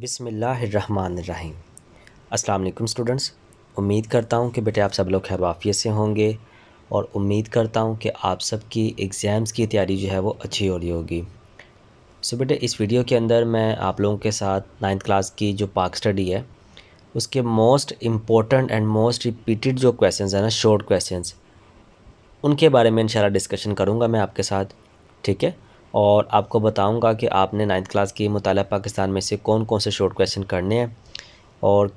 बिसमीम् अल्लाम स्टूडेंट्स उम्मीद करता हूँ कि बेटे आप सब लोग खैरवाफियत से होंगे और उम्मीद करता हूँ कि आप सब की एग्ज़ाम्स की तैयारी जो है वो अच्छी हो रही होगी सो बेटे इस वीडियो के अंदर मैं आप लोगों के साथ नाइन्थ क्लास की जो पाक स्टडी है उसके most important and most repeated जो क्वेश्चन हैं ना शॉर्ट क्वेश्चन उनके बारे में इन डिस्कशन करूँगा मैं आपके साथ ठीक है और आपको बताऊंगा कि आपने नाइन्थ क्लास की मुताल पाकिस्तान में से कौन कौन से शॉर्ट क्वेश्चन करने हैं और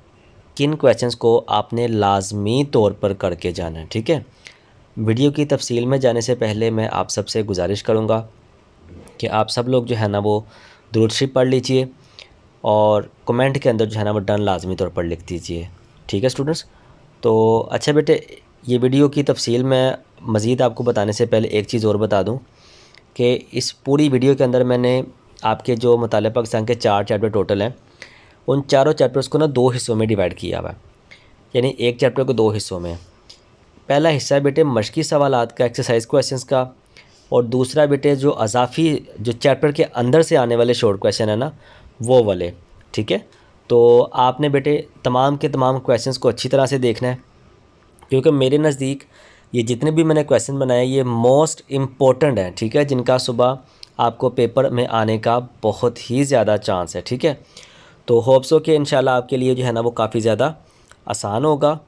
किन क्वेश्चंस को आपने लाजमी तौर पर करके जाना है ठीक है वीडियो की तफसील में जाने से पहले मैं आप सबसे गुजारिश करूँगा कि आप सब लोग जो है ना वो दूरशिप पढ़ लीजिए और कमेंट के अंदर जो है ना वो डन लाजमी तौर पर लिख दीजिए ठीक है स्टूडेंट्स तो अच्छा बेटे ये वीडियो की तफसील में मज़ीद आपको बताने से पहले एक चीज़ और बता दूँ कि इस पूरी वीडियो के अंदर मैंने आपके जो मतलब पाकिस्तान के चार चैप्टर टोटल हैं उन चारों चैप्टर्स को ना दो हिस्सों में डिवाइड किया हुआ है यानी एक चैप्टर को दो हिस्सों में पहला हिस्सा बेटे मशक़ी सवाल का एक्सरसाइज क्वेश्चन का और दूसरा बेटे जो अजाफी जो चैप्टर के अंदर से आने वाले शॉर्ट क्वेश्चन है ना वो वाले ठीक है तो आपने बेटे तमाम के तमाम क्वेश्चंस को अच्छी तरह से देखना है क्योंकि मेरे नज़दीक ये जितने भी मैंने क्वेश्चन बनाए ये मोस्ट इम्पोर्टेंट हैं ठीक है जिनका सुबह आपको पेपर में आने का बहुत ही ज़्यादा चांस है ठीक है तो होप्सो कि इन आपके लिए जो है ना वो काफ़ी ज़्यादा आसान होगा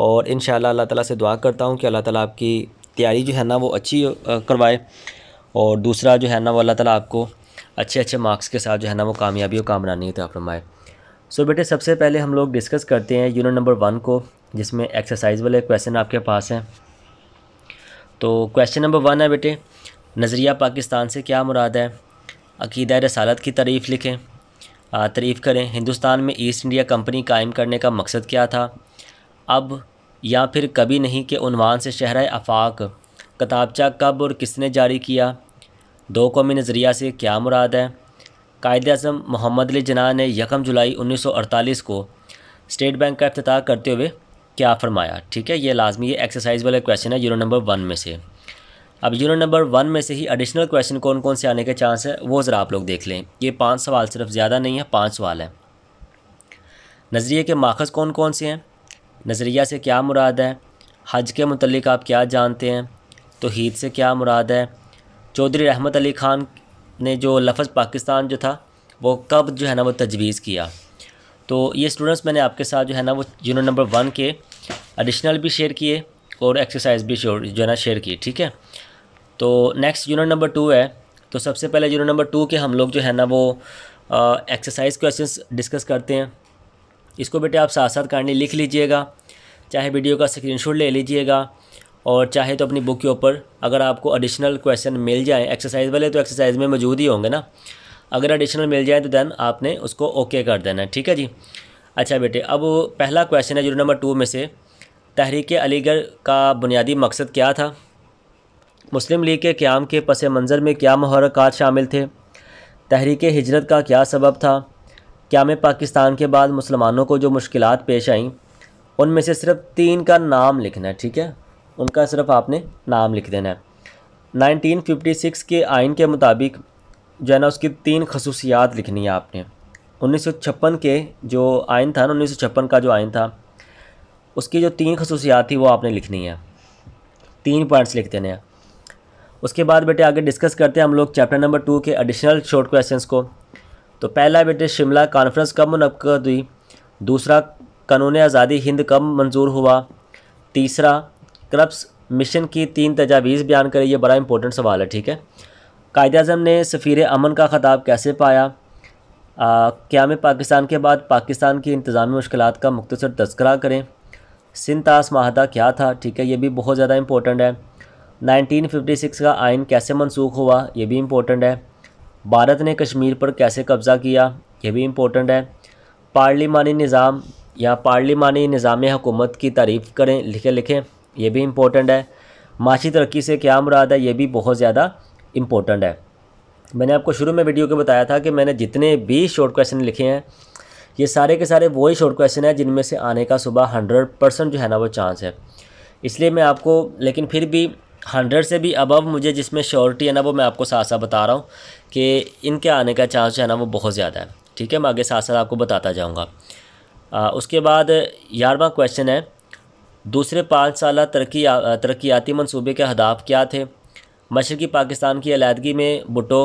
और इन अल्लाह ताला से दुआ करता हूँ कि अल्लाह ताला आपकी तैयारी जो है ना वो अच्छी करवाए और दूसरा जो है ना वो अल्लाह ताला आपको अच्छे अच्छे मार्क्स के साथ जो है ना वो कामयाबी और कामरानी होता फरमाए सो बेटे सबसे पहले हम लोग डिस्कस करते हैं यूनिट नंबर वन को जिसमें एक्सरसाइज वाले क्वेश्चन आपके पास हैं तो क्वेश्चन नंबर वन है बेटे नज़रिया पाकिस्तान से क्या मुराद है अकीदा रसालत की तारीफ़ लिखें तारीफ़ करें हिंदुस्तान में ईस्ट इंडिया कंपनी कायम करने का मकसद क्या था अब या फिर कभी नहीं के उनवान से शहर आफाक कताबचा कब और किसने जारी किया दो कौमी नज़रिया से क्या मुराद है कायद अजम मोहम्मद अली जना ने यकम जुलाई 1948 को स्टेट बैंक का अफ्त करते हुए क्या फरमाया ठीक है ये लाजमी ये एक्सरसाइज वाला क्वेश्चन है यूरो नंबर वन में से अब यूरो नंबर वन में से ही एडिशनल क्वेश्चन कौन कौन से आने के चांस है वो ज़रा आप लोग देख लें ये पाँच सवाल सिर्फ ज़्यादा नहीं है पाँच सवाल हैं नज़रिए के माखज़ कौन कौन से हैं नज़रिया से क्या मुराद है हज के मतलब आप क्या जानते हैं हीद से क्या मुराद है चौधरी रहमत अली खान ने जो लफज पाकिस्तान जो था वो कब जो है ना वो तजवीज़ किया तो ये स्टूडेंट्स मैंने आपके साथ जो है ना वो यूनिट नंबर वन के एडिशनल भी शेयर किए और एक्सरसाइज भी जो है ना शेयर की ठीक है तो नेक्स्ट यूनिट नंबर टू है तो सबसे पहले यूनिट नंबर टू के हम लोग जो है ना वो एक्सरसाइज क्वेश्चन डिस्कस करते हैं इसको बेटे आप साथ साथ काइंडली लिख लीजिएगा चाहे वीडियो का स्क्रीनशॉट ले लीजिएगा और चाहे तो अपनी बुक के ऊपर अगर आपको एडिशनल क्वेश्चन मिल जाए एक्सरसाइज वाले तो एक्सरसाइज में मौजूद ही होंगे ना अगर एडिशनल मिल जाए तो देन आपने उसको ओके कर देना है ठीक है जी अच्छा बेटे अब पहला क्वेश्चन है जो नंबर टू में से तहरीक अलीगढ़ का बुनियादी मकसद क्या था मुस्लिम लीग के क्याम के पस मंज़र में क्या महरक शामिल थे तहरीक हिजरत का क्या सबब था क्या में पाकिस्तान के बाद मुसलमानों को जो मुश्किल पेश आईं उनमें से सिर्फ तीन का नाम लिखना है ठीक है उनका सिर्फ आपने नाम लिख देना है 1956 के आइन के मुताबिक जो है ना उसकी तीन खसूसियात लिखनी है आपने उन्नीस के जो आइन था ना उन्नीस का जो आइन था उसकी जो तीन खसूसियात थी वो आपने लिखनी है तीन पॉइंट्स लिख देने हैं उसके बाद बेटे आगे डिस्कस करते हैं हम लोग चैप्टर नंबर टू के एडिशनल शॉर्ट क्वेश्चंस को तो पहला बेटे शिमला कॉन्फ्रेंस कब मुनद हुई दूसरा कानून आज़ादी हिंद कब मंजूर हुआ तीसरा करप्स मिशन की तीन तजावीज़ बयान करें यह बड़ा इंपॉर्टेंट सवाल है ठीक है कायद अजम ने सफ़ीर अमन का ख़ताब कैसे पाया क्या में पाकिस्तान के बाद पाकिस्तान की इंतज़ामी मुश्किल का मुख्तर तस्करा करें सिंतास माहदा क्या था ठीक है ये भी बहुत ज़्यादा इंपॉर्टेंट है 1956 का आयन कैसे मनसूख हुआ ये भी इम्पोर्टेंट है भारत ने कश्मीर पर कैसे कब्ज़ा किया ये भी इम्पोर्टेंट है पार्लिमानी निज़ाम या पार्लिमानी निज़ाम हुकूमत की तारीफ़ करें लिखे लिखें ये भी इम्पोर्टेंट है माशी तरक्की से क्या मुराद है ये भी बहुत ज़्यादा इम्पोर्टेंट है मैंने आपको शुरू में वीडियो के बताया था कि मैंने जितने भी शॉर्ट क्वेश्चन लिखे हैं ये सारे के सारे वही शॉर्ट क्वेश्चन है जिनमें से आने का सुबह हंड्रेड परसेंट जो है ना वो चांस है इसलिए मैं आपको लेकिन फिर भी हंड्रेड से भी अबव मुझे जिसमें श्योरिटी है ना वो मैं आपको साथ साथ बता रहा हूँ कि इनके आने का चांस जो है ना वो बहुत ज़्यादा है ठीक है मैं आगे साथ साथ आपको बताता जाऊँगा उसके बाद ग्यारहवा क्वेश्चन है दूसरे पाँच साल तरक्की तरक्याती मनसूबे के हदाफ क्या थे मशरक़ी पाकिस्तान की आलादगी में बुटो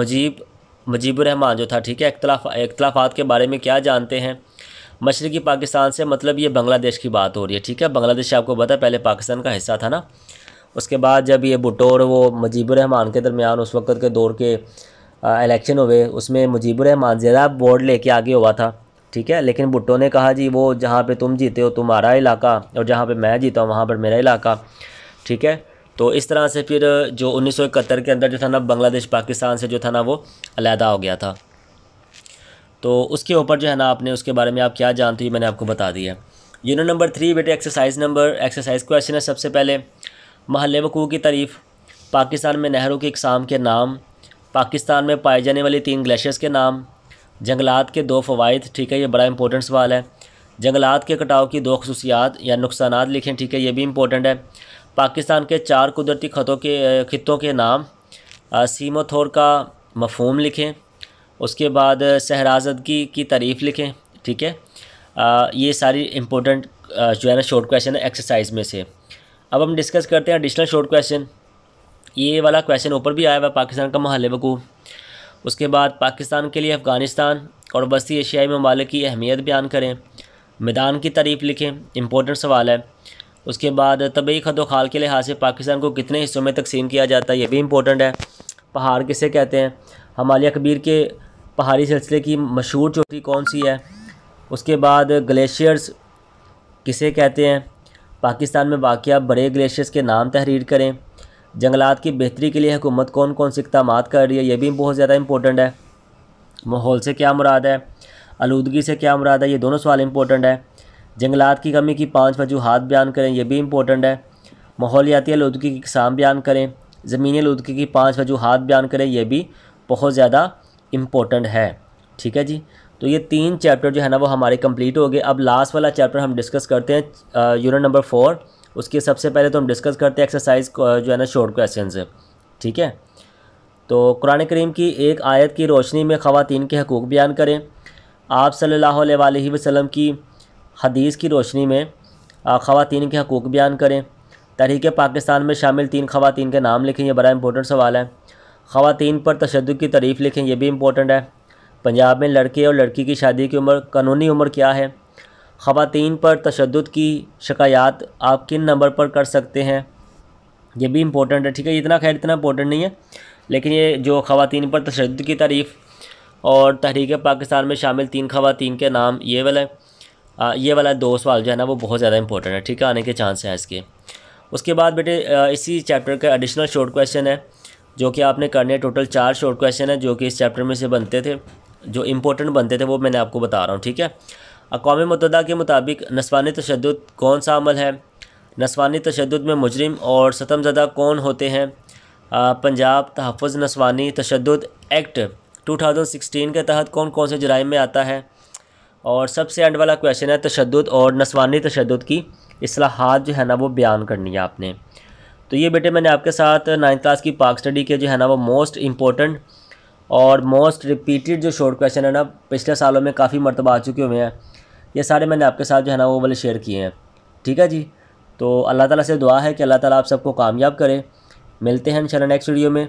मजीब मजीबरहमान जो था ठीक है इख्तलाफ इख्तलाफात के बारे में क्या जानते हैं मशरक़ी पाकिस्तान से मतलब ये बांग्लादेश की बात हो रही है ठीक है बांग्लादेश आपको पता है पहले पाकिस्तान का हिस्सा था ना उसके बाद जब ये भुटो और वो रहमान के दरमियान उस वक्त के दौर के इलेक्शन हुए उसमें मुजीबरहमान ज़्यादा वोट लेके आगे हुआ था ठीक है लेकिन भुट्टो ने कहा जी वो जहाँ पे तुम जीते हो तुम्हारा इलाका और जहाँ पे मैं जीता हूँ वहाँ पर मेरा इलाका ठीक है तो इस तरह से फिर जो इकहत्तर के अंदर जो था ना बांग्लादेश पाकिस्तान से जो था ना वो अलहदा हो गया था तो उसके ऊपर जो है ना आपने उसके बारे में आप क्या जानते हो मैंने आपको बता दिया यूनिट नंबर थ्री बेटे एक्सरसाइज नंबर एक्सरसाइज क्वेश्चन है सबसे पहले महल वक़ूह की तारीफ़ पाकिस्तान में नहरों की इकसाम के नाम पाकिस्तान में पाए जाने वाली तीन ग्लेशियर्स के नाम जंगलात के दो फ़वाद ठीक है ये बड़ा इंपॉर्टेंट सवाल है जंगलात के कटाव की दो खसूसियात या नुकसान लिखें ठीक है ये भी इंपॉर्टेंट है पाकिस्तान के चार कुदरती ख़तों के खितों के नाम सीमोथोर का मफहम लिखें उसके बाद सहराजदगी की तारीफ़ लिखें ठीक है ये सारी इम्पोर्टेंट जो है ना शॉर्ट क्वेश्चन है एक्सरसाइज में से अब हम डिस्कस करते हैं एडिशनल शॉर्ट क्वेश्चन ये वाला क्वेश्चन ऊपर भी आया हुआ पाकिस्तान का महल वकूफ़ उसके बाद पाकिस्तान के लिए अफ़गानिस्तान और बस्ती एशियाई ममालिक की अहमियत बयान करें मैदान की तारीफ़ लिखें इंपॉर्टेंट सवाल है उसके बाद तबी खदो खाल के लिहाज से पाकिस्तान को कितने हिस्सों में तकसीम किया जाता है ये भी इम्पोर्टेंट है पहाड़ किसे कहते हैं हमालिया कबीर के पहाड़ी सिलसिले की मशहूर चोटी कौन सी है उसके बाद ग्लेशियर्स किसे कहते हैं पाकिस्तान में वाक़ बड़े ग्लेशियर्स के नाम तहरीर करें जंगलात की बेहतरी के लिए हुकूमत कौन कौन से इकदाम कर रही है ये भी बहुत ज़्यादा इंपॉर्टेंट है माहौल से क्या मुराद है आलूदगी से क्या मुराद है ये दोनों सवाल इंपॉर्टेंट है जंगलात की कमी की पाँच वजूहत बयान करें यह भी इम्पोर्टेंट है माहौलियाती आलूदगी की किसान बयान करें ज़मीनी आलूदगी की पाँच वजूहत बयान करें यह भी बहुत ज़्यादा इम्पोर्टेंट है ठीक है जी तो ये तीन चैप्टर जो है ना वो हमारे कंप्लीट हो गए अब लास्ट वाला चैप्टर हम डिस्कस करते हैं यूनिट नंबर फोर उसके सबसे पहले तो हम डिस्कस करते हैं एक्सरसाइज जो है ना शॉर्ट क्वेश्चन से ठीक है तो कुरान करीम की एक आयत की रोशनी में ख़वान के हकूक़ बयान करें आप सल्लल्लाहु अलैहि वसल्लम की हदीस की रोशनी में ख़वान के हकूक़ बयान करें तहरीक पाकिस्तान में शामिल तीन ख़वान के नाम लिखें यह बड़ा इंपॉर्टेंट सवाल है ख़वान पर तशद की तारीफ़ लिखें यह भी इंपॉर्टेंट है पंजाब में लड़के और लड़की की शादी की उम्र कानूनी उम्र क्या है ख़वान पर तशद की शिकायत आप किन नंबर पर कर सकते हैं ये भी इंपॉर्टेंट है ठीक है इतना खैर इतना इंपॉर्टेंट नहीं है लेकिन ये जो ख़वान पर तशद की तारीफ़ और तहरीक पाकिस्तान में शामिल तीन ख़वान के नाम ये वाला है ये वाला दो सवाल जो है ना वो बहुत ज़्यादा इंपॉर्टेंट है ठीक है आने के चांस हैं इसके उसके बाद बेटे इसी चैप्टर का एडिशनल शॉर्ट क्वेश्चन है जो कि आपने करने टोटल चार शॉर्ट क्वेश्चन है जो कि इस चैप्टर में से बनते थे जो इंपॉर्टेंट बनते थे वो मैंने आपको बता रहा हूँ ठीक है अकवा मतदा के मुताबिक नस्वानी तशद कौन सा अमल है नस्वानी तशद में मुजरिम और सतमजदा कौन होते हैं पंजाब तहफ़ नस्वानी तशद एक्ट 2016 के तहत कौन कौन से जराइम में आता है और सबसे एंड वाला क्वेश्चन है तशद और नस्वानी तशद की असलाहत जो है ना वो बयान करनी है आपने तो ये बेटे मैंने आपके साथ नाइन्थ क्लास की पाक स्टडी के जो है ना वो मोस्ट इम्पोर्टेंट और मोस्ट रिपीटेड जो शॉर्ट क्वेश्चन है ना पिछले सालों में काफ़ी मरतबा आ चुके हुए हैं ये सारे मैंने आपके साथ जो है ना वो वाले शेयर किए हैं ठीक है जी तो अल्लाह ताला से दुआ है कि अल्लाह ताला आप सबको कामयाब करे मिलते हैं इन नेक्स्ट वीडियो में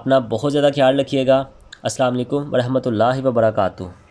अपना बहुत ज़्यादा ख्याल रखिएगा असल वालेकुम वरहमतुल्लाहि